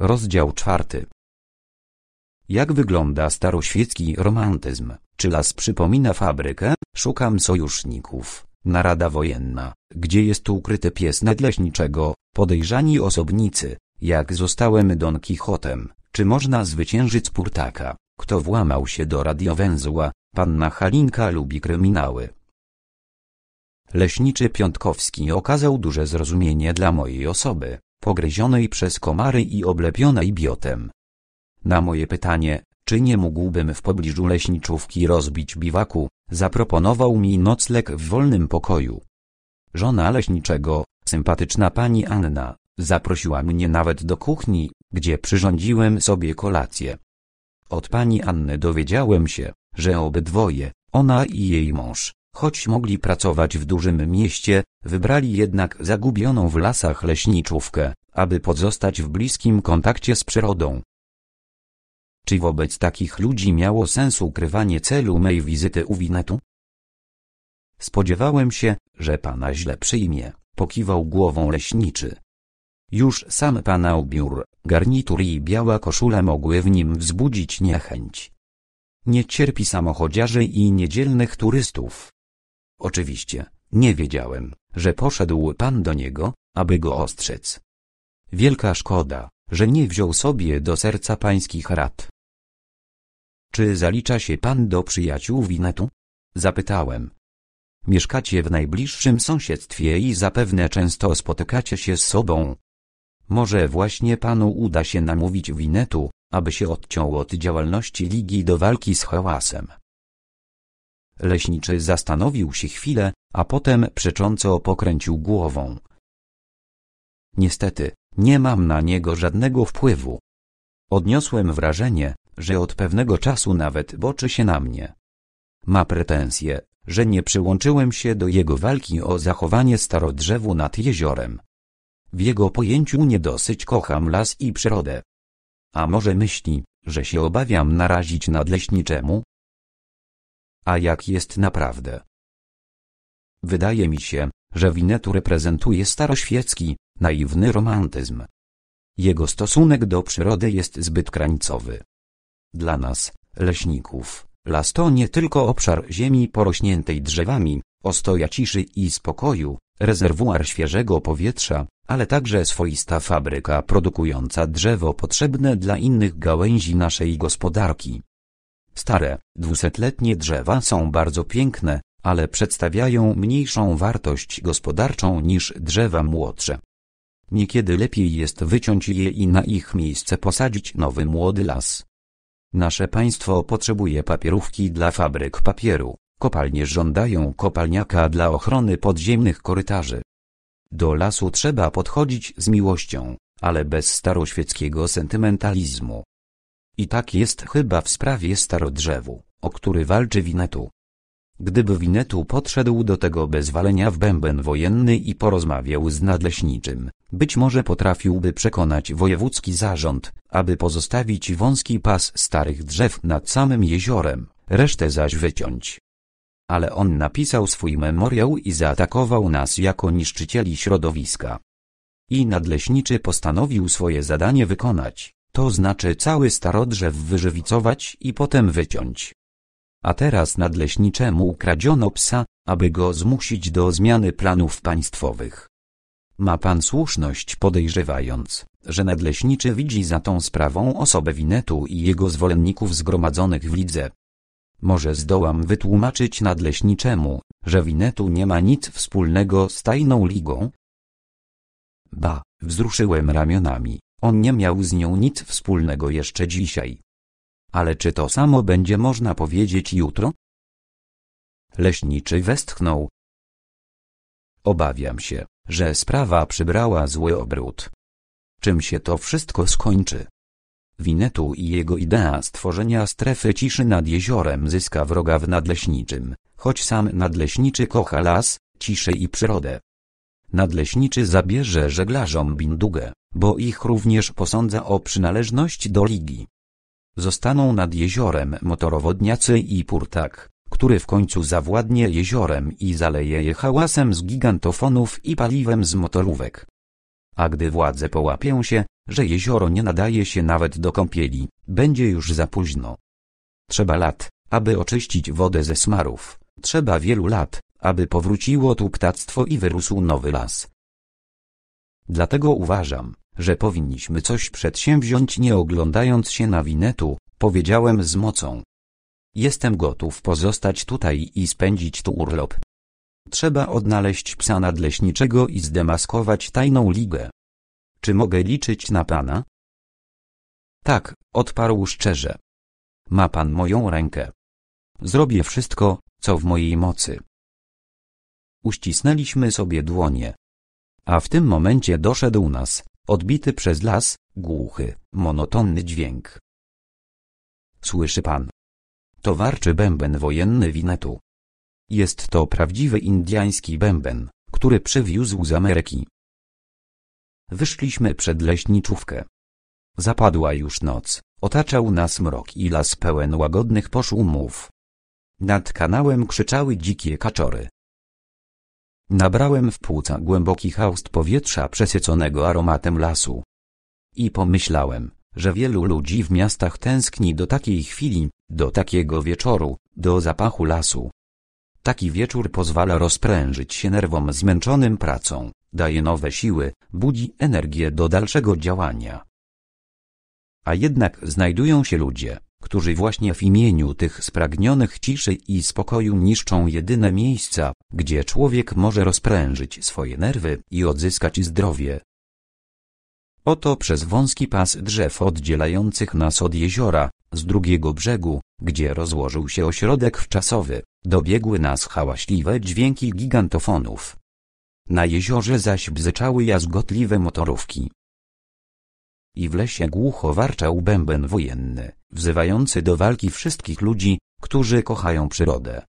Rozdział czwarty. Jak wygląda staroświecki romantyzm? Czy las przypomina fabrykę? Szukam sojuszników. Narada wojenna. Gdzie jest ukryty pies nadleśniczego? Podejrzani osobnicy. Jak zostałem Don Quixotem? Czy można zwyciężyć Purtaka? Kto włamał się do radiowęzła? Panna Halinka lubi kryminały. Leśniczy Piątkowski okazał duże zrozumienie dla mojej osoby pogryzionej przez komary i oblepionej biotem. Na moje pytanie, czy nie mógłbym w pobliżu leśniczówki rozbić biwaku, zaproponował mi nocleg w wolnym pokoju. Żona leśniczego, sympatyczna pani Anna, zaprosiła mnie nawet do kuchni, gdzie przyrządziłem sobie kolację. Od pani Anny dowiedziałem się, że obydwoje, ona i jej mąż, Choć mogli pracować w dużym mieście, wybrali jednak zagubioną w lasach leśniczówkę, aby pozostać w bliskim kontakcie z przyrodą. Czy wobec takich ludzi miało sens ukrywanie celu mej wizyty u Winetu? Spodziewałem się, że pana źle przyjmie, pokiwał głową leśniczy. Już sam pana ubiór, garnitur i biała koszula mogły w nim wzbudzić niechęć. Nie cierpi samochodziarzy i niedzielnych turystów. Oczywiście, nie wiedziałem, że poszedł pan do niego, aby go ostrzec. Wielka szkoda, że nie wziął sobie do serca pańskich rad. Czy zalicza się pan do przyjaciół Winetu? Zapytałem. Mieszkacie w najbliższym sąsiedztwie i zapewne często spotykacie się z sobą. Może właśnie panu uda się namówić Winetu, aby się odciął od działalności Ligi do walki z hałasem. Leśniczy zastanowił się chwilę, a potem przecząco pokręcił głową. Niestety, nie mam na niego żadnego wpływu. Odniosłem wrażenie, że od pewnego czasu nawet boczy się na mnie. Ma pretensje, że nie przyłączyłem się do jego walki o zachowanie starodrzewu nad jeziorem. W jego pojęciu nie dosyć kocham las i przyrodę. A może myśli, że się obawiam narazić nadleśniczemu? a jak jest naprawdę. Wydaje mi się, że Winetu reprezentuje staroświecki, naiwny romantyzm. Jego stosunek do przyrody jest zbyt krańcowy. Dla nas, leśników, las to nie tylko obszar ziemi porośniętej drzewami, ostoja ciszy i spokoju, rezerwuar świeżego powietrza, ale także swoista fabryka produkująca drzewo potrzebne dla innych gałęzi naszej gospodarki. Stare, dwusetletnie drzewa są bardzo piękne, ale przedstawiają mniejszą wartość gospodarczą niż drzewa młodsze. Niekiedy lepiej jest wyciąć je i na ich miejsce posadzić nowy młody las. Nasze państwo potrzebuje papierówki dla fabryk papieru, kopalnie żądają kopalniaka dla ochrony podziemnych korytarzy. Do lasu trzeba podchodzić z miłością, ale bez staroświeckiego sentymentalizmu. I tak jest chyba w sprawie starodrzewu, o który walczy Winetu. Gdyby Winetu podszedł do tego bez walenia w bęben wojenny i porozmawiał z nadleśniczym, być może potrafiłby przekonać wojewódzki zarząd, aby pozostawić wąski pas starych drzew nad samym jeziorem, resztę zaś wyciąć. Ale on napisał swój memoriał i zaatakował nas jako niszczycieli środowiska. I nadleśniczy postanowił swoje zadanie wykonać to znaczy cały starodrzew wyżywicować i potem wyciąć. A teraz nadleśniczemu ukradziono psa, aby go zmusić do zmiany planów państwowych. Ma pan słuszność podejrzewając, że nadleśniczy widzi za tą sprawą osobę Winetu i jego zwolenników zgromadzonych w lidze. Może zdołam wytłumaczyć nadleśniczemu, że Winetu nie ma nic wspólnego z tajną ligą? Ba, wzruszyłem ramionami. On nie miał z nią nic wspólnego jeszcze dzisiaj. Ale czy to samo będzie można powiedzieć jutro? Leśniczy westchnął. Obawiam się, że sprawa przybrała zły obrót. Czym się to wszystko skończy? Winetu i jego idea stworzenia strefy ciszy nad jeziorem zyska wroga w nadleśniczym, choć sam nadleśniczy kocha las, ciszę i przyrodę. Nadleśniczy zabierze żeglarzom bindugę, bo ich również posądza o przynależność do ligi. Zostaną nad jeziorem motorowodniacy i purtak, który w końcu zawładnie jeziorem i zaleje je hałasem z gigantofonów i paliwem z motorówek. A gdy władze połapią się, że jezioro nie nadaje się nawet do kąpieli, będzie już za późno. Trzeba lat, aby oczyścić wodę ze smarów, trzeba wielu lat, aby powróciło tu ptactwo i wyrósł nowy las. Dlatego uważam, że powinniśmy coś przedsięwziąć nie oglądając się na winetu, powiedziałem z mocą. Jestem gotów pozostać tutaj i spędzić tu urlop. Trzeba odnaleźć psa nadleśniczego i zdemaskować tajną ligę. Czy mogę liczyć na pana? Tak, odparł szczerze. Ma pan moją rękę. Zrobię wszystko, co w mojej mocy uścisnęliśmy sobie dłonie. A w tym momencie doszedł nas, odbity przez las, głuchy, monotonny dźwięk. Słyszy pan. To warczy bęben wojenny winetu. Jest to prawdziwy indiański bęben, który przywiózł z Ameryki. Wyszliśmy przed leśniczówkę. Zapadła już noc, otaczał nas mrok i las pełen łagodnych poszumów. Nad kanałem krzyczały dzikie kaczory. Nabrałem w płuca głęboki haust powietrza przesyconego aromatem lasu. I pomyślałem, że wielu ludzi w miastach tęskni do takiej chwili, do takiego wieczoru, do zapachu lasu. Taki wieczór pozwala rozprężyć się nerwom zmęczonym pracą, daje nowe siły, budzi energię do dalszego działania. A jednak znajdują się ludzie, którzy właśnie w imieniu tych spragnionych ciszy i spokoju niszczą jedyne miejsca, gdzie człowiek może rozprężyć swoje nerwy i odzyskać zdrowie. Oto przez wąski pas drzew oddzielających nas od jeziora, z drugiego brzegu, gdzie rozłożył się ośrodek wczasowy, dobiegły nas hałaśliwe dźwięki gigantofonów. Na jeziorze zaś bzyczały jazgotliwe motorówki i w lesie głucho warczał bęben wojenny, wzywający do walki wszystkich ludzi, którzy kochają przyrodę.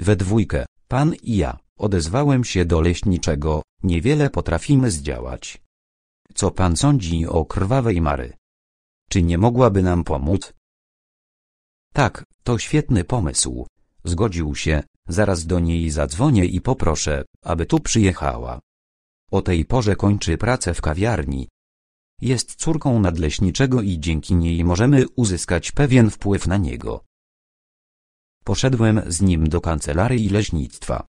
We dwójkę, pan i ja, odezwałem się do leśniczego, niewiele potrafimy zdziałać. Co pan sądzi o krwawej Mary? Czy nie mogłaby nam pomóc? Tak, to świetny pomysł. Zgodził się, zaraz do niej zadzwonię i poproszę, aby tu przyjechała. O tej porze kończy pracę w kawiarni, jest córką nadleśniczego i dzięki niej możemy uzyskać pewien wpływ na niego. Poszedłem z nim do kancelarii leśnictwa.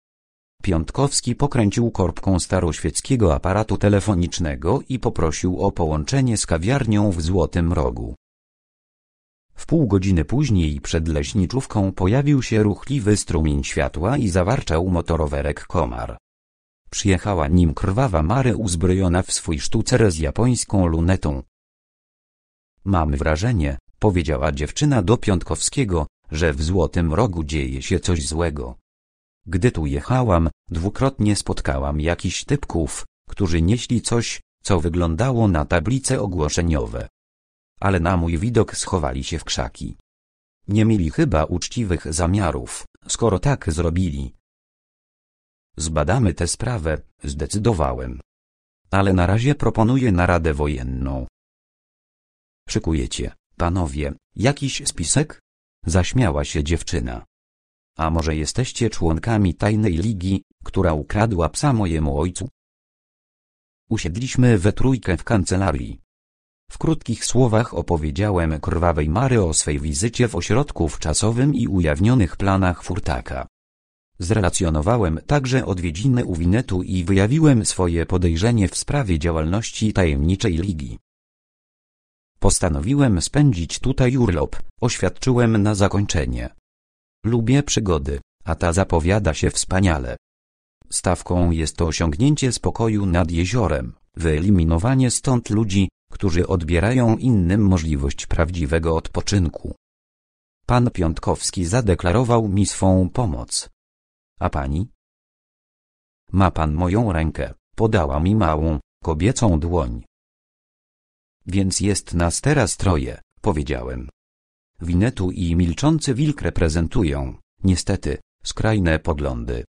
Piątkowski pokręcił korbką staroświeckiego aparatu telefonicznego i poprosił o połączenie z kawiarnią w Złotym Rogu. W pół godziny później przed leśniczówką pojawił się ruchliwy strumień światła i zawarczał motorowerek komar. Przyjechała nim krwawa Mary uzbrojona w swój sztucer z japońską lunetą. Mam wrażenie, powiedziała dziewczyna do Piątkowskiego, że w Złotym Rogu dzieje się coś złego. Gdy tu jechałam, dwukrotnie spotkałam jakiś typków, którzy nieśli coś, co wyglądało na tablice ogłoszeniowe. Ale na mój widok schowali się w krzaki. Nie mieli chyba uczciwych zamiarów, skoro tak zrobili. Zbadamy tę sprawę, zdecydowałem. Ale na razie proponuję naradę wojenną. Szykujecie, panowie, jakiś spisek? Zaśmiała się dziewczyna. A może jesteście członkami tajnej ligi, która ukradła psa mojemu ojcu? Usiedliśmy we trójkę w kancelarii. W krótkich słowach opowiedziałem krwawej Mary o swej wizycie w ośrodku wczasowym i ujawnionych planach furtaka. Zrelacjonowałem także odwiedziny u Winetu i wyjawiłem swoje podejrzenie w sprawie działalności tajemniczej ligi. Postanowiłem spędzić tutaj urlop, oświadczyłem na zakończenie. Lubię przygody, a ta zapowiada się wspaniale. Stawką jest to osiągnięcie spokoju nad jeziorem, wyeliminowanie stąd ludzi, którzy odbierają innym możliwość prawdziwego odpoczynku. Pan Piątkowski zadeklarował mi swą pomoc. A pani? Ma pan moją rękę, podała mi małą, kobiecą dłoń. Więc jest nas teraz troje, powiedziałem. Winetu i milczący wilk reprezentują, niestety, skrajne poglądy.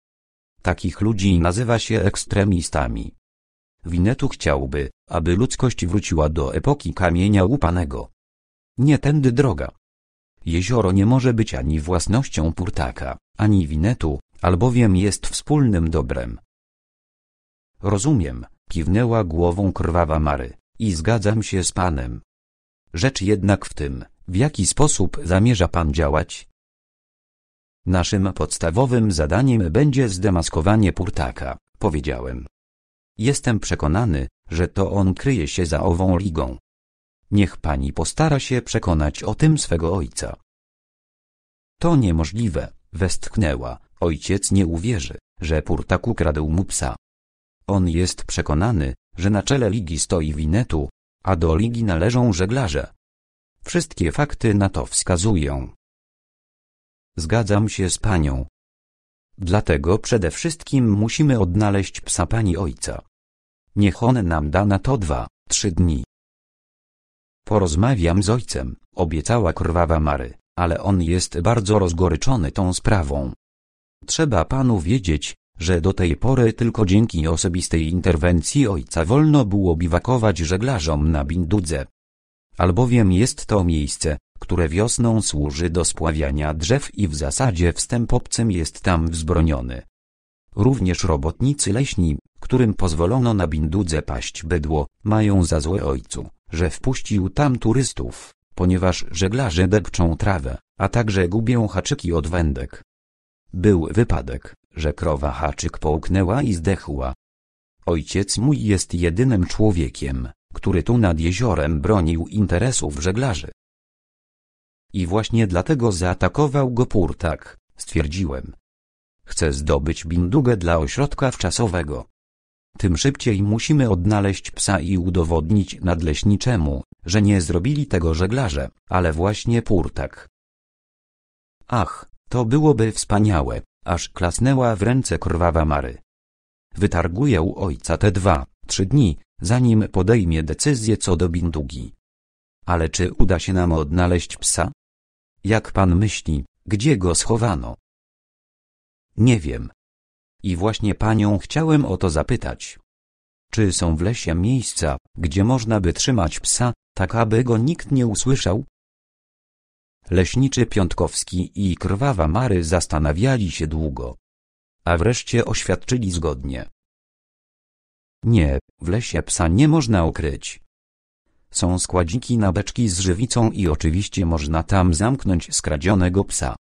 Takich ludzi nazywa się ekstremistami. Winetu chciałby, aby ludzkość wróciła do epoki kamienia łupanego. Nie tędy droga. Jezioro nie może być ani własnością Purtaka, ani Winetu, albowiem jest wspólnym dobrem. Rozumiem, kiwnęła głową krwawa Mary, i zgadzam się z Panem. Rzecz jednak w tym, w jaki sposób zamierza Pan działać? Naszym podstawowym zadaniem będzie zdemaskowanie Purtaka, powiedziałem. Jestem przekonany, że to on kryje się za ową ligą. Niech pani postara się przekonać o tym swego ojca. To niemożliwe, westchnęła, Ojciec nie uwierzy, że Purtaku kradł mu psa. On jest przekonany, że na czele ligi stoi Winetu, a do ligi należą żeglarze. Wszystkie fakty na to wskazują. Zgadzam się z panią. Dlatego przede wszystkim musimy odnaleźć psa pani ojca. Niech on nam da na to dwa, trzy dni. Porozmawiam z ojcem, obiecała krwawa Mary, ale on jest bardzo rozgoryczony tą sprawą. Trzeba panu wiedzieć, że do tej pory tylko dzięki osobistej interwencji ojca wolno było biwakować żeglarzom na Bindudze. Albowiem jest to miejsce, które wiosną służy do spławiania drzew i w zasadzie wstęp obcym jest tam wzbroniony. Również robotnicy leśni, którym pozwolono na Bindudze paść bydło, mają za złe ojcu, że wpuścił tam turystów, ponieważ żeglarze depczą trawę, a także gubią haczyki od wędek. Był wypadek, że krowa haczyk połknęła i zdechła. Ojciec mój jest jedynym człowiekiem, który tu nad jeziorem bronił interesów żeglarzy. I właśnie dlatego zaatakował go purtak, stwierdziłem. Chcę zdobyć bindugę dla ośrodka wczasowego. Tym szybciej musimy odnaleźć psa i udowodnić nadleśniczemu, że nie zrobili tego żeglarze, ale właśnie purtak. Ach, to byłoby wspaniałe, aż klasnęła w ręce krwawa Mary. Wytarguję u ojca te dwa, trzy dni, zanim podejmie decyzję co do bindugi. Ale czy uda się nam odnaleźć psa? Jak pan myśli, gdzie go schowano? Nie wiem. I właśnie panią chciałem o to zapytać. Czy są w lesie miejsca, gdzie można by trzymać psa, tak aby go nikt nie usłyszał? Leśniczy Piątkowski i Krwawa Mary zastanawiali się długo. A wreszcie oświadczyli zgodnie. Nie, w lesie psa nie można ukryć. Są składziki na beczki z żywicą i oczywiście można tam zamknąć skradzionego psa.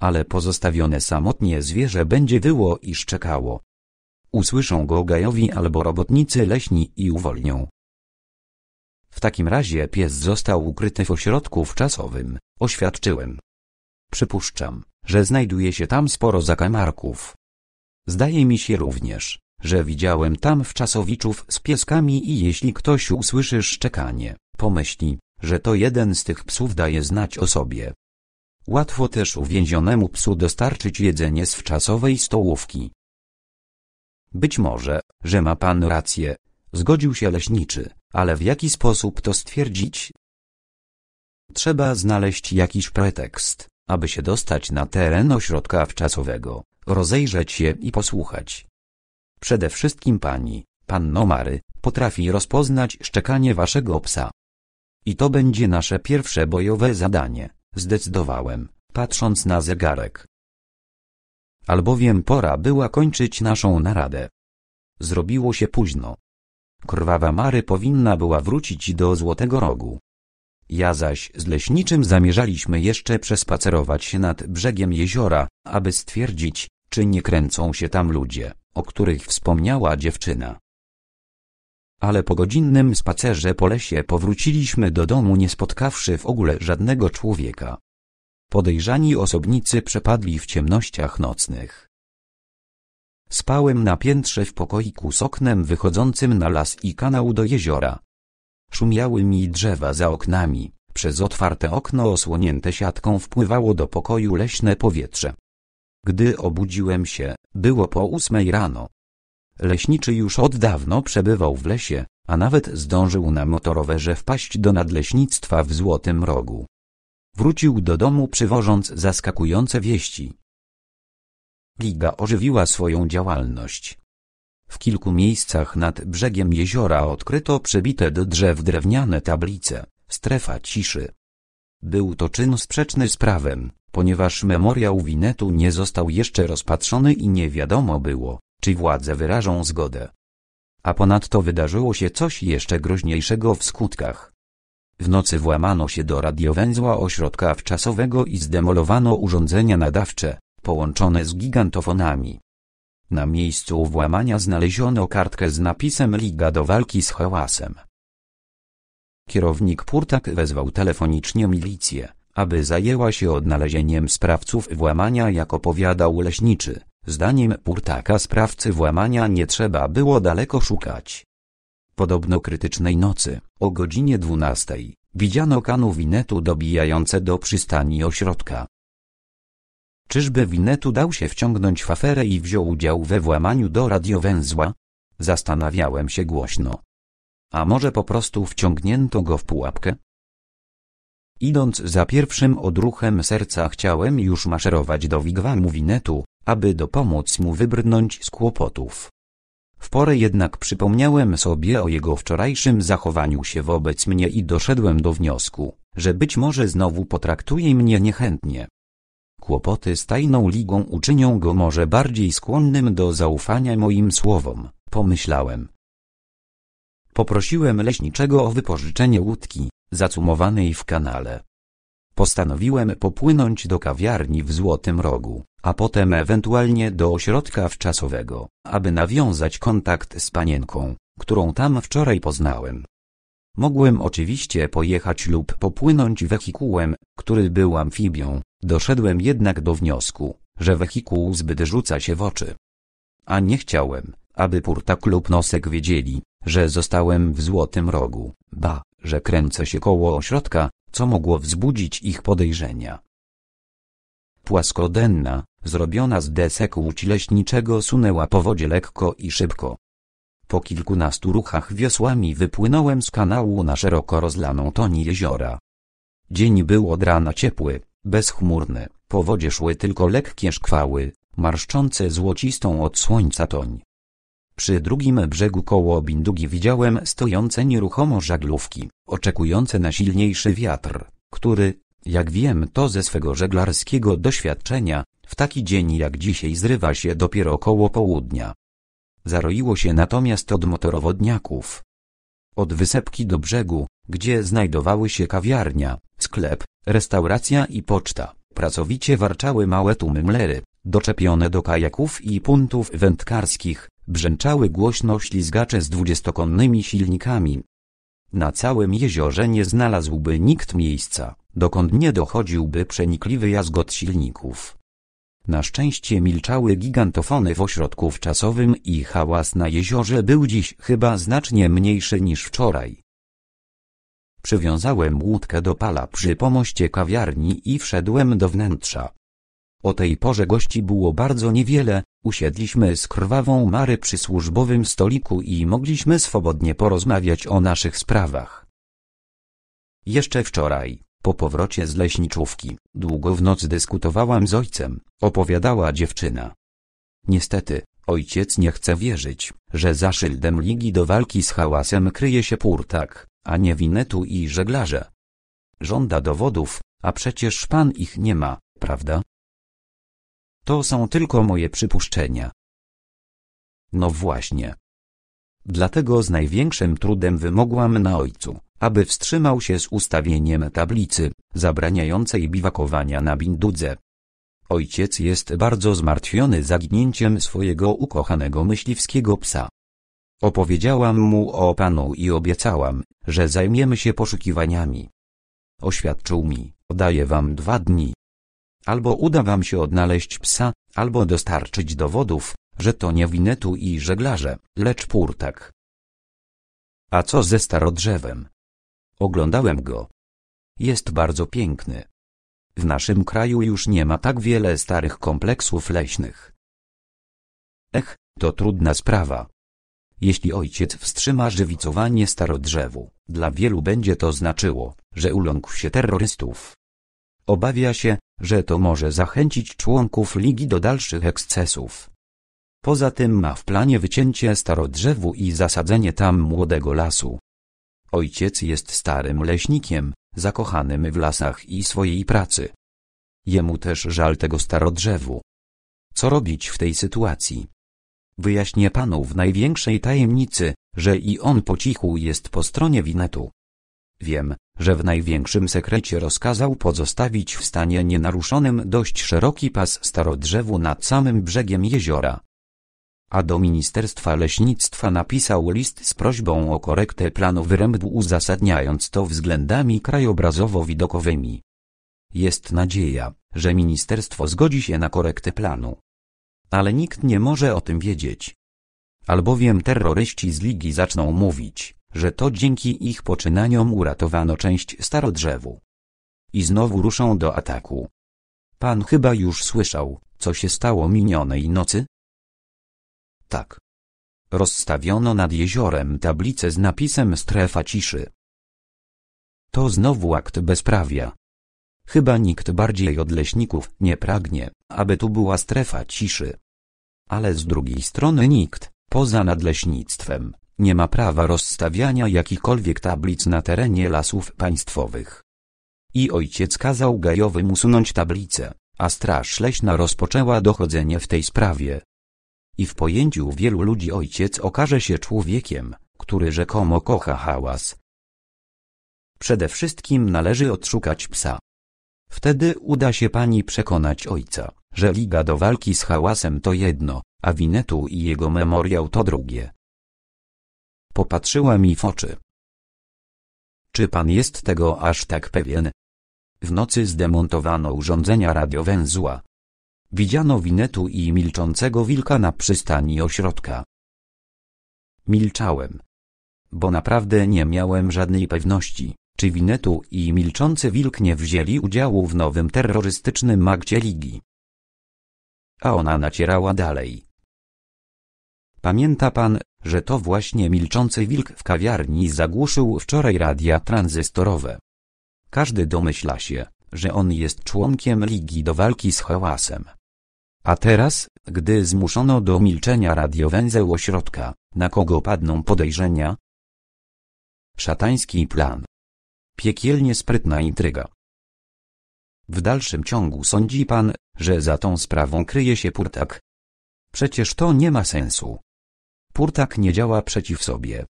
Ale pozostawione samotnie zwierzę będzie wyło i szczekało. Usłyszą go gajowi albo robotnicy leśni i uwolnią. W takim razie pies został ukryty w ośrodku wczasowym, oświadczyłem. Przypuszczam, że znajduje się tam sporo zakamarków. Zdaje mi się również, że widziałem tam wczasowiczów z pieskami i jeśli ktoś usłyszy szczekanie, pomyśli, że to jeden z tych psów daje znać o sobie. Łatwo też uwięzionemu psu dostarczyć jedzenie z wczasowej stołówki. Być może, że ma pan rację, zgodził się leśniczy. Ale w jaki sposób to stwierdzić? Trzeba znaleźć jakiś pretekst, aby się dostać na teren ośrodka wczasowego, rozejrzeć się i posłuchać. Przede wszystkim pani, panno Mary, potrafi rozpoznać szczekanie waszego psa. I to będzie nasze pierwsze bojowe zadanie, zdecydowałem, patrząc na zegarek. Albowiem pora była kończyć naszą naradę. Zrobiło się późno. Krwawa Mary powinna była wrócić do Złotego Rogu. Ja zaś z leśniczym zamierzaliśmy jeszcze przespacerować się nad brzegiem jeziora, aby stwierdzić, czy nie kręcą się tam ludzie, o których wspomniała dziewczyna. Ale po godzinnym spacerze po lesie powróciliśmy do domu nie spotkawszy w ogóle żadnego człowieka. Podejrzani osobnicy przepadli w ciemnościach nocnych. Spałem na piętrze w pokoiku z oknem wychodzącym na las i kanał do jeziora. Szumiały mi drzewa za oknami, przez otwarte okno osłonięte siatką wpływało do pokoju leśne powietrze. Gdy obudziłem się, było po ósmej rano. Leśniczy już od dawno przebywał w lesie, a nawet zdążył na motorowerze wpaść do nadleśnictwa w Złotym Rogu. Wrócił do domu przywożąc zaskakujące wieści. Liga ożywiła swoją działalność. W kilku miejscach nad brzegiem jeziora odkryto przebite do drzew drewniane tablice, strefa ciszy. Był to czyn sprzeczny z prawem, ponieważ memoriał Winetu nie został jeszcze rozpatrzony i nie wiadomo było, czy władze wyrażą zgodę. A ponadto wydarzyło się coś jeszcze groźniejszego w skutkach. W nocy włamano się do radiowęzła ośrodka wczasowego i zdemolowano urządzenia nadawcze, połączone z gigantofonami. Na miejscu włamania znaleziono kartkę z napisem Liga do walki z hałasem. Kierownik Purtak wezwał telefonicznie milicję, aby zajęła się odnalezieniem sprawców włamania jak opowiadał leśniczy. Zdaniem Purtaka sprawcy włamania nie trzeba było daleko szukać. Podobno krytycznej nocy, o godzinie 12, widziano kanu winetu dobijające do przystani ośrodka. Czyżby Winnetu dał się wciągnąć w aferę i wziął udział we włamaniu do radiowęzła? Zastanawiałem się głośno. A może po prostu wciągnięto go w pułapkę? Idąc za pierwszym odruchem serca chciałem już maszerować do wigwamu Winetu, aby dopomóc mu wybrnąć z kłopotów. W porę jednak przypomniałem sobie o jego wczorajszym zachowaniu się wobec mnie i doszedłem do wniosku, że być może znowu potraktuje mnie niechętnie. Kłopoty z tajną ligą uczynią go może bardziej skłonnym do zaufania moim słowom, pomyślałem. Poprosiłem leśniczego o wypożyczenie łódki, zacumowanej w kanale. Postanowiłem popłynąć do kawiarni w Złotym Rogu, a potem ewentualnie do ośrodka wczasowego, aby nawiązać kontakt z panienką, którą tam wczoraj poznałem. Mogłem oczywiście pojechać lub popłynąć wehikułem, który był amfibią, Doszedłem jednak do wniosku, że wehikuł zbyt rzuca się w oczy. A nie chciałem, aby Purtak lub Nosek wiedzieli, że zostałem w złotym rogu, ba, że kręcę się koło ośrodka, co mogło wzbudzić ich podejrzenia. Płaskodenna, zrobiona z desek łódź leśniczego sunęła po wodzie lekko i szybko. Po kilkunastu ruchach wiosłami wypłynąłem z kanału na szeroko rozlaną toni jeziora. Dzień był od rana ciepły, bezchmurne, po wodzie szły tylko lekkie szkwały, marszczące złocistą od słońca toń. Przy drugim brzegu koło bindugi widziałem stojące nieruchomo żaglówki, oczekujące na silniejszy wiatr, który, jak wiem to ze swego żeglarskiego doświadczenia, w taki dzień jak dzisiaj zrywa się dopiero koło południa. Zaroiło się natomiast od motorowodniaków, od wysepki do brzegu, gdzie znajdowały się kawiarnia, sklep, restauracja i poczta, pracowicie warczały małe tłumy mlery, doczepione do kajaków i puntów wędkarskich, brzęczały głośno ślizgacze z dwudziestokonnymi silnikami. Na całym jeziorze nie znalazłby nikt miejsca, dokąd nie dochodziłby przenikliwy jazgot silników. Na szczęście milczały gigantofony w ośrodku czasowym i hałas na jeziorze był dziś chyba znacznie mniejszy niż wczoraj. Przywiązałem łódkę do pala przy pomoście kawiarni i wszedłem do wnętrza. O tej porze gości było bardzo niewiele, usiedliśmy z krwawą Mary przy służbowym stoliku i mogliśmy swobodnie porozmawiać o naszych sprawach. Jeszcze wczoraj, po powrocie z leśniczówki, długo w nocy dyskutowałam z ojcem, opowiadała dziewczyna. Niestety, ojciec nie chce wierzyć, że za szyldem ligi do walki z hałasem kryje się purtak, a nie winetu i żeglarze. Żąda dowodów, a przecież pan ich nie ma, prawda? To są tylko moje przypuszczenia. No właśnie. Dlatego z największym trudem wymogłam na ojcu, aby wstrzymał się z ustawieniem tablicy, zabraniającej biwakowania na bindudze. Ojciec jest bardzo zmartwiony zaginięciem swojego ukochanego myśliwskiego psa. Opowiedziałam mu o panu i obiecałam, że zajmiemy się poszukiwaniami. Oświadczył mi, daję wam dwa dni. Albo uda wam się odnaleźć psa, albo dostarczyć dowodów, że to nie winetu i żeglarze, lecz purtak. A co ze starodrzewem? Oglądałem go. Jest bardzo piękny. W naszym kraju już nie ma tak wiele starych kompleksów leśnych. Ech, to trudna sprawa. Jeśli ojciec wstrzyma żywicowanie starodrzewu, dla wielu będzie to znaczyło, że uląkł się terrorystów. Obawia się, że to może zachęcić członków ligi do dalszych ekscesów. Poza tym ma w planie wycięcie starodrzewu i zasadzenie tam młodego lasu. Ojciec jest starym leśnikiem, zakochanym w lasach i swojej pracy. Jemu też żal tego starodrzewu. Co robić w tej sytuacji? Wyjaśnię panu w największej tajemnicy, że i on po cichu jest po stronie winetu. Wiem, że w największym sekrecie rozkazał pozostawić w stanie nienaruszonym dość szeroki pas starodrzewu nad samym brzegiem jeziora a do Ministerstwa Leśnictwa napisał list z prośbą o korektę planu wyrębu uzasadniając to względami krajobrazowo-widokowymi. Jest nadzieja, że ministerstwo zgodzi się na korektę planu. Ale nikt nie może o tym wiedzieć. Albowiem terroryści z Ligi zaczną mówić, że to dzięki ich poczynaniom uratowano część starodrzewu. I znowu ruszą do ataku. Pan chyba już słyszał, co się stało minionej nocy? Tak. Rozstawiono nad jeziorem tablice z napisem strefa ciszy. To znowu akt bezprawia. Chyba nikt bardziej od leśników nie pragnie, aby tu była strefa ciszy. Ale z drugiej strony nikt, poza nadleśnictwem, nie ma prawa rozstawiania jakichkolwiek tablic na terenie lasów państwowych. I ojciec kazał Gajowym usunąć tablicę, a Straż Leśna rozpoczęła dochodzenie w tej sprawie. I w pojęciu wielu ludzi ojciec okaże się człowiekiem, który rzekomo kocha hałas. Przede wszystkim należy odszukać psa. Wtedy uda się pani przekonać ojca, że liga do walki z hałasem to jedno, a Winetu i jego memoriał to drugie. Popatrzyła mi w oczy. Czy pan jest tego aż tak pewien? W nocy zdemontowano urządzenia radiowęzła, widziano winetu i milczącego wilka na przystani ośrodka. Milczałem, bo naprawdę nie miałem żadnej pewności, czy winetu i milczący wilk nie wzięli udziału w nowym terrorystycznym akcie ligi. A ona nacierała dalej. Pamięta pan, że to właśnie milczący wilk w kawiarni zagłuszył wczoraj radia tranzystorowe. Każdy domyśla się, że on jest członkiem Ligi do walki z hałasem. A teraz, gdy zmuszono do milczenia radiowęzeł ośrodka, na kogo padną podejrzenia? Szatański plan. Piekielnie sprytna intryga. W dalszym ciągu sądzi pan, że za tą sprawą kryje się Purtak. Przecież to nie ma sensu. Purtak nie działa przeciw sobie.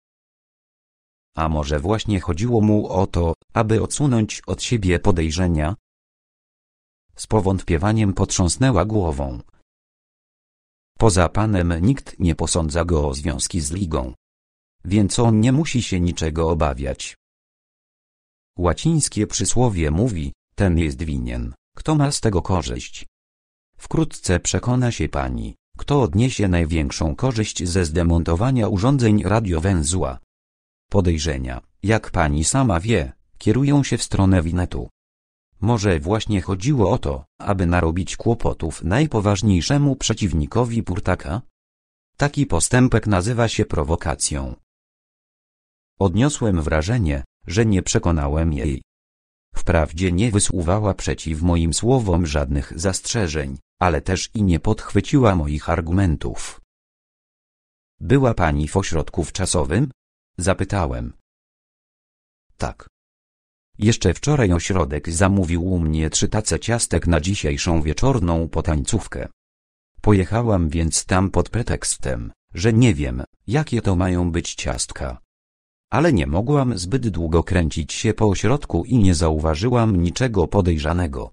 A może właśnie chodziło mu o to, aby odsunąć od siebie podejrzenia? z powątpiewaniem potrząsnęła głową. Poza panem nikt nie posądza go o związki z ligą. Więc on nie musi się niczego obawiać. Łacińskie przysłowie mówi, ten jest winien, kto ma z tego korzyść. Wkrótce przekona się pani, kto odniesie największą korzyść ze zdemontowania urządzeń radiowęzła. Podejrzenia, jak pani sama wie, kierują się w stronę winetu. Może właśnie chodziło o to, aby narobić kłopotów najpoważniejszemu przeciwnikowi Purtaka? Taki postępek nazywa się prowokacją. Odniosłem wrażenie, że nie przekonałem jej. Wprawdzie nie wysuwała przeciw moim słowom żadnych zastrzeżeń, ale też i nie podchwyciła moich argumentów. Była pani w ośrodku czasowym? Zapytałem. Tak. Jeszcze wczoraj ośrodek zamówił u mnie trzy tace ciastek na dzisiejszą wieczorną potańcówkę. Pojechałam więc tam pod pretekstem, że nie wiem, jakie to mają być ciastka. Ale nie mogłam zbyt długo kręcić się po ośrodku i nie zauważyłam niczego podejrzanego.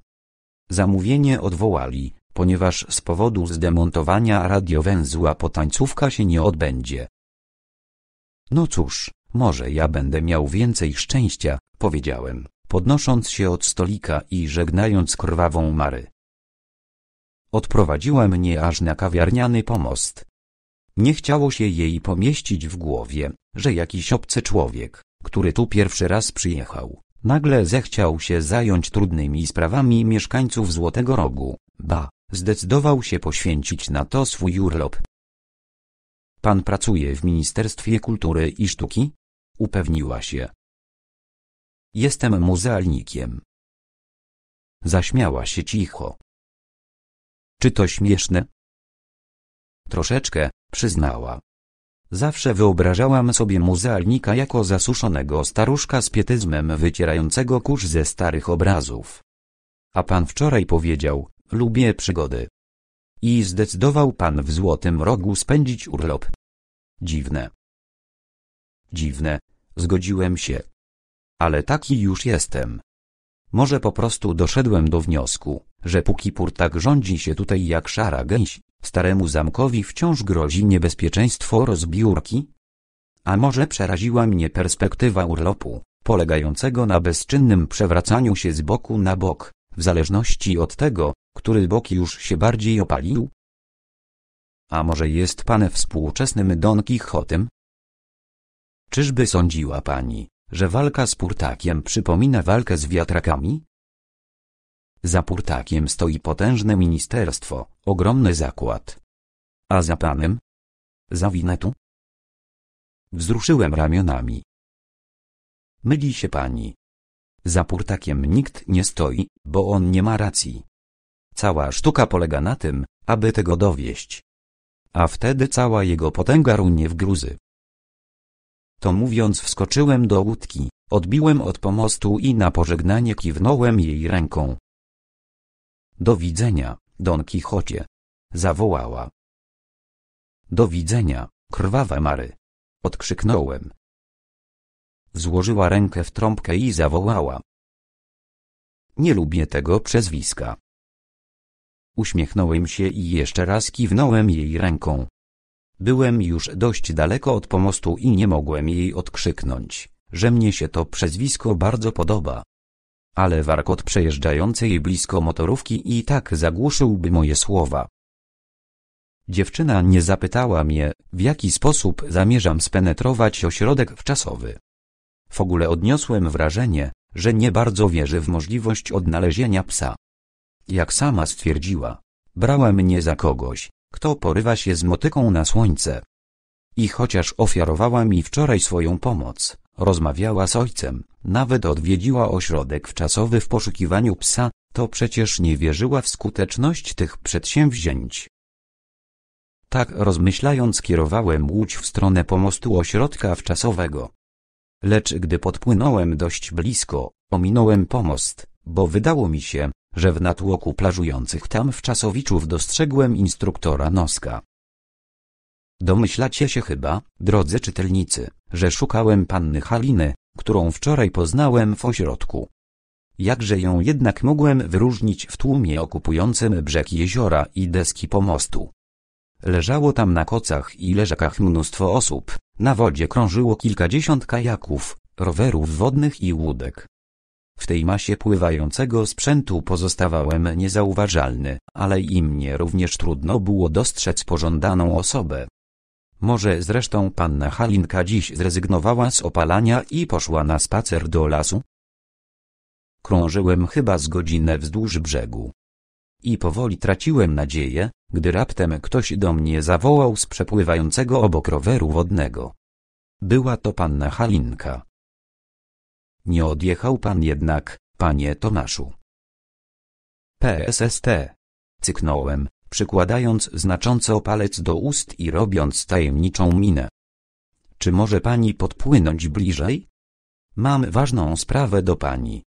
Zamówienie odwołali, ponieważ z powodu zdemontowania radiowęzła potańcówka się nie odbędzie. No cóż, może ja będę miał więcej szczęścia, powiedziałem, podnosząc się od stolika i żegnając krwawą Mary. Odprowadziła mnie aż na kawiarniany pomost. Nie chciało się jej pomieścić w głowie, że jakiś obcy człowiek, który tu pierwszy raz przyjechał, nagle zechciał się zająć trudnymi sprawami mieszkańców Złotego Rogu, ba, zdecydował się poświęcić na to swój urlop. Pan pracuje w Ministerstwie Kultury i Sztuki? Upewniła się, Jestem muzealnikiem. Zaśmiała się cicho. Czy to śmieszne? Troszeczkę, przyznała. Zawsze wyobrażałam sobie muzealnika jako zasuszonego staruszka z pietyzmem wycierającego kurz ze starych obrazów. A pan wczoraj powiedział, lubię przygody. I zdecydował pan w Złotym Rogu spędzić urlop. Dziwne. Dziwne, zgodziłem się ale taki już jestem. Może po prostu doszedłem do wniosku, że póki pur tak rządzi się tutaj jak szara gęś, staremu zamkowi wciąż grozi niebezpieczeństwo rozbiórki? A może przeraziła mnie perspektywa urlopu, polegającego na bezczynnym przewracaniu się z boku na bok, w zależności od tego, który bok już się bardziej opalił? A może jest pan współczesnym Don Quixotem? Czyżby sądziła pani, że walka z purtakiem przypomina walkę z wiatrakami? Za purtakiem stoi potężne ministerstwo, ogromny zakład. A za panem? Za winetu? Wzruszyłem ramionami. Myli się pani. Za purtakiem nikt nie stoi, bo on nie ma racji. Cała sztuka polega na tym, aby tego dowieść. A wtedy cała jego potęga runie w gruzy. To mówiąc wskoczyłem do łódki, odbiłem od pomostu i na pożegnanie kiwnąłem jej ręką. Do widzenia, Don Quixote. Zawołała. Do widzenia, krwawe Mary. Odkrzyknąłem. Złożyła rękę w trąbkę i zawołała. Nie lubię tego przezwiska. Uśmiechnąłem się i jeszcze raz kiwnąłem jej ręką. Byłem już dość daleko od pomostu i nie mogłem jej odkrzyknąć, że mnie się to przezwisko bardzo podoba. Ale warkot przejeżdżającej blisko motorówki i tak zagłuszyłby moje słowa. Dziewczyna nie zapytała mnie, w jaki sposób zamierzam spenetrować ośrodek wczasowy. W ogóle odniosłem wrażenie, że nie bardzo wierzy w możliwość odnalezienia psa. Jak sama stwierdziła, brała mnie za kogoś, kto porywa się z motyką na słońce. I chociaż ofiarowała mi wczoraj swoją pomoc, rozmawiała z ojcem, nawet odwiedziła ośrodek wczasowy w poszukiwaniu psa, to przecież nie wierzyła w skuteczność tych przedsięwzięć. Tak rozmyślając kierowałem łódź w stronę pomostu ośrodka wczasowego. Lecz gdy podpłynąłem dość blisko, ominąłem pomost, bo wydało mi się, że w natłoku plażujących tam wczasowiczów dostrzegłem instruktora Noska. Domyślacie się chyba, drodzy czytelnicy, że szukałem panny Haliny, którą wczoraj poznałem w ośrodku. Jakże ją jednak mogłem wyróżnić w tłumie okupującym brzeg jeziora i deski pomostu. Leżało tam na kocach i leżakach mnóstwo osób, na wodzie krążyło kilkadziesiąt kajaków, rowerów wodnych i łódek. W tej masie pływającego sprzętu pozostawałem niezauważalny, ale i mnie również trudno było dostrzec pożądaną osobę. Może zresztą panna Halinka dziś zrezygnowała z opalania i poszła na spacer do lasu? Krążyłem chyba z godzinę wzdłuż brzegu. I powoli traciłem nadzieję, gdy raptem ktoś do mnie zawołał z przepływającego obok roweru wodnego. Była to panna Halinka. Nie odjechał pan jednak, panie Tomaszu. PSST. Cyknąłem, przykładając znacząco palec do ust i robiąc tajemniczą minę. Czy może pani podpłynąć bliżej? Mam ważną sprawę do pani.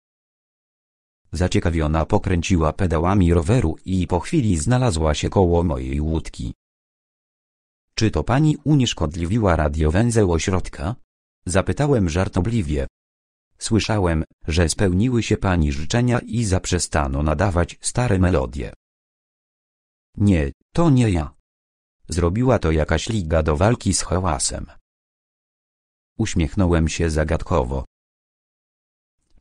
Zaciekawiona pokręciła pedałami roweru i po chwili znalazła się koło mojej łódki. Czy to pani unieszkodliwiła radiowęzeł ośrodka? Zapytałem żartobliwie. Słyszałem, że spełniły się pani życzenia i zaprzestano nadawać stare melodie. Nie, to nie ja. Zrobiła to jakaś liga do walki z hałasem. Uśmiechnąłem się zagadkowo.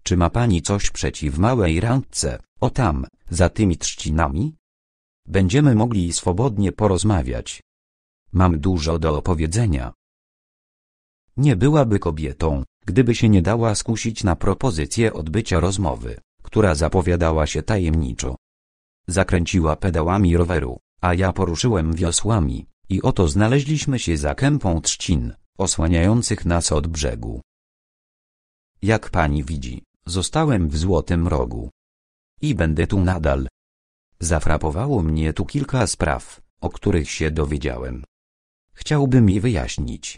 Czy ma pani coś przeciw małej randce, o tam, za tymi trzcinami? Będziemy mogli swobodnie porozmawiać. Mam dużo do opowiedzenia. Nie byłaby kobietą, gdyby się nie dała skusić na propozycję odbycia rozmowy, która zapowiadała się tajemniczo. Zakręciła pedałami roweru, a ja poruszyłem wiosłami, i oto znaleźliśmy się za kępą trzcin, osłaniających nas od brzegu. Jak pani widzi, zostałem w złotym rogu. I będę tu nadal. Zafrapowało mnie tu kilka spraw, o których się dowiedziałem. Chciałbym je wyjaśnić.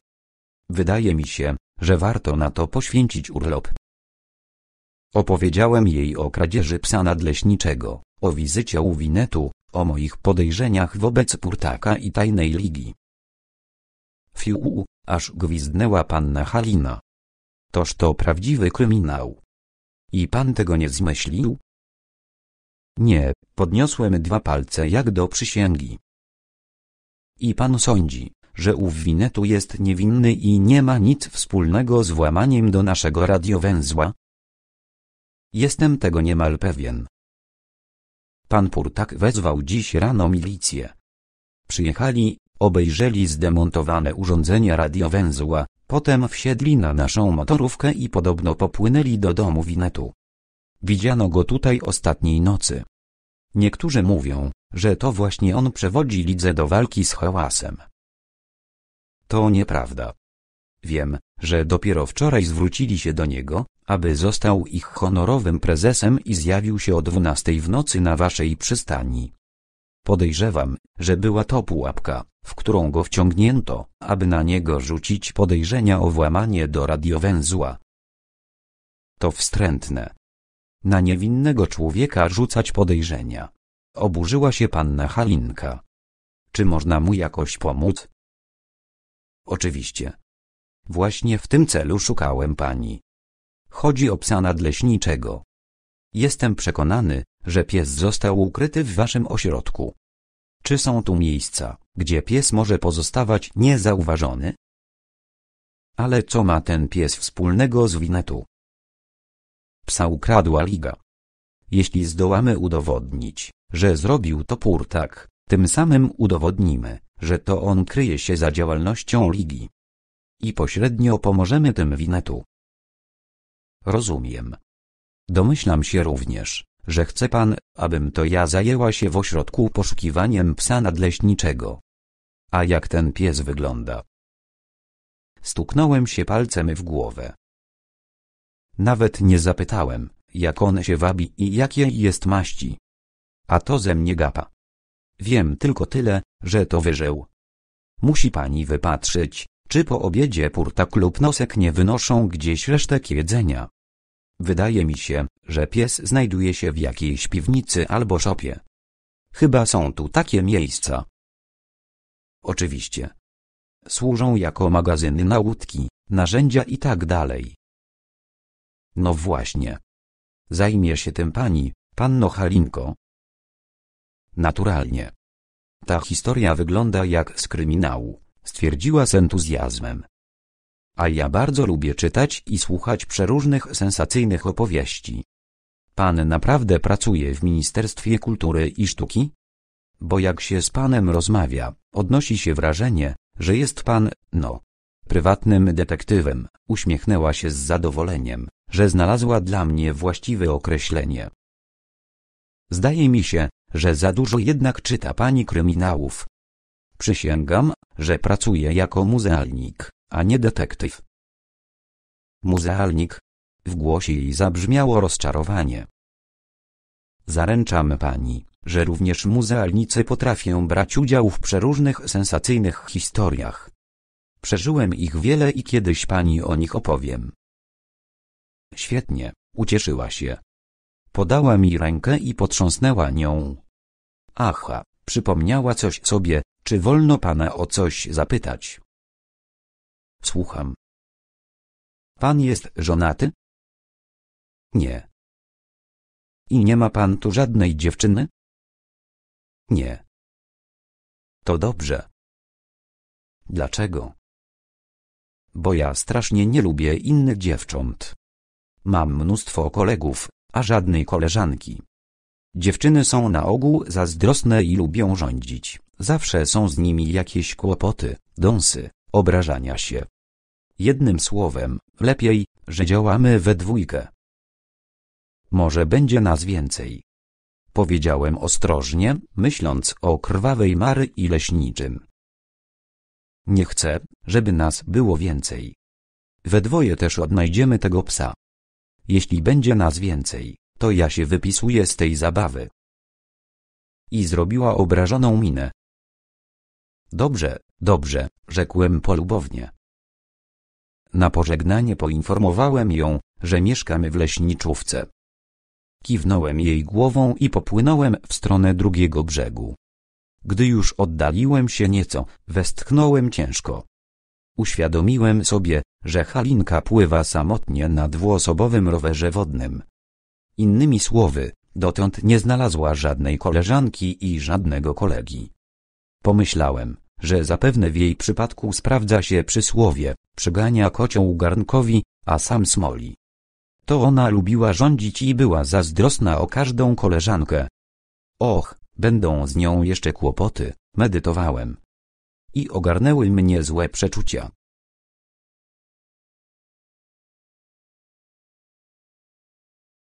Wydaje mi się, że warto na to poświęcić urlop. Opowiedziałem jej o kradzieży psa nadleśniczego, o wizycie u Winetu, o moich podejrzeniach wobec Purtaka i tajnej ligi. Fiu, aż gwizdnęła panna Halina. Toż to prawdziwy kryminał. I pan tego nie zmyślił? Nie, podniosłem dwa palce jak do przysięgi. I pan sądzi, że ów winetu jest niewinny i nie ma nic wspólnego z włamaniem do naszego radiowęzła? Jestem tego niemal pewien. Pan Purtak wezwał dziś rano milicję. Przyjechali, obejrzeli zdemontowane urządzenia radiowęzła, potem wsiedli na naszą motorówkę i podobno popłynęli do domu winetu. Widziano go tutaj ostatniej nocy. Niektórzy mówią, że to właśnie on przewodzi lidze do walki z hałasem. To nieprawda. Wiem, że dopiero wczoraj zwrócili się do niego, aby został ich honorowym prezesem i zjawił się o dwunastej w nocy na waszej przystani. Podejrzewam, że była to pułapka, w którą go wciągnięto, aby na niego rzucić podejrzenia o włamanie do radiowęzła. To wstrętne. Na niewinnego człowieka rzucać podejrzenia. Oburzyła się panna Halinka. Czy można mu jakoś pomóc? Oczywiście. Właśnie w tym celu szukałem pani. Chodzi o psa nadleśniczego. Jestem przekonany, że pies został ukryty w waszym ośrodku. Czy są tu miejsca, gdzie pies może pozostawać niezauważony? Ale co ma ten pies wspólnego z winetu? Psa ukradła liga. Jeśli zdołamy udowodnić, że zrobił to Purtak, tym samym udowodnimy, że to on kryje się za działalnością ligi. I pośrednio pomożemy tym winetu. Rozumiem. Domyślam się również, że chce pan, abym to ja zajęła się w ośrodku poszukiwaniem psa nadleśniczego. A jak ten pies wygląda? Stuknąłem się palcem w głowę. Nawet nie zapytałem, jak on się wabi i jakiej jest maści. A to ze mnie gapa. Wiem tylko tyle, że to wyżył. Musi pani wypatrzyć, czy po obiedzie purtak lub nosek nie wynoszą gdzieś resztek jedzenia. Wydaje mi się, że pies znajduje się w jakiejś piwnicy albo szopie. Chyba są tu takie miejsca. Oczywiście. Służą jako magazyny na łódki, narzędzia i tak dalej. No właśnie. Zajmie się tym pani, panno Halinko, naturalnie. Ta historia wygląda jak z kryminału, stwierdziła z entuzjazmem. A ja bardzo lubię czytać i słuchać przeróżnych sensacyjnych opowieści. Pan naprawdę pracuje w Ministerstwie Kultury i Sztuki? Bo jak się z panem rozmawia, odnosi się wrażenie, że jest pan, no, prywatnym detektywem, uśmiechnęła się z zadowoleniem, że znalazła dla mnie właściwe określenie. Zdaje mi się, że za dużo jednak czyta pani kryminałów. Przysięgam, że pracuję jako muzealnik, a nie detektyw. Muzealnik. W głosie jej zabrzmiało rozczarowanie. Zaręczam pani, że również muzealnicy potrafią brać udział w przeróżnych sensacyjnych historiach. Przeżyłem ich wiele i kiedyś pani o nich opowiem. Świetnie, ucieszyła się, Podała mi rękę i potrząsnęła nią. Aha, przypomniała coś sobie, czy wolno pana o coś zapytać? Słucham. Pan jest żonaty? Nie. I nie ma pan tu żadnej dziewczyny? Nie. To dobrze. Dlaczego? Bo ja strasznie nie lubię innych dziewcząt. Mam mnóstwo kolegów, a żadnej koleżanki. Dziewczyny są na ogół zazdrosne i lubią rządzić. Zawsze są z nimi jakieś kłopoty, dąsy, obrażania się. Jednym słowem, lepiej, że działamy we dwójkę. Może będzie nas więcej. Powiedziałem ostrożnie, myśląc o krwawej Mary i leśniczym. Nie chcę, żeby nas było więcej. We dwoje też odnajdziemy tego psa. Jeśli będzie nas więcej, to ja się wypisuję z tej zabawy. I zrobiła obrażoną minę. Dobrze, dobrze, rzekłem polubownie. Na pożegnanie poinformowałem ją, że mieszkamy w leśniczówce. Kiwnąłem jej głową i popłynąłem w stronę drugiego brzegu. Gdy już oddaliłem się nieco, westchnąłem ciężko. Uświadomiłem sobie, że Halinka pływa samotnie na dwuosobowym rowerze wodnym. Innymi słowy, dotąd nie znalazła żadnej koleżanki i żadnego kolegi. Pomyślałem, że zapewne w jej przypadku sprawdza się przysłowie, przygania kocioł garnkowi, a sam smoli. To ona lubiła rządzić i była zazdrosna o każdą koleżankę. Och, będą z nią jeszcze kłopoty, medytowałem i ogarnęły mnie złe przeczucia.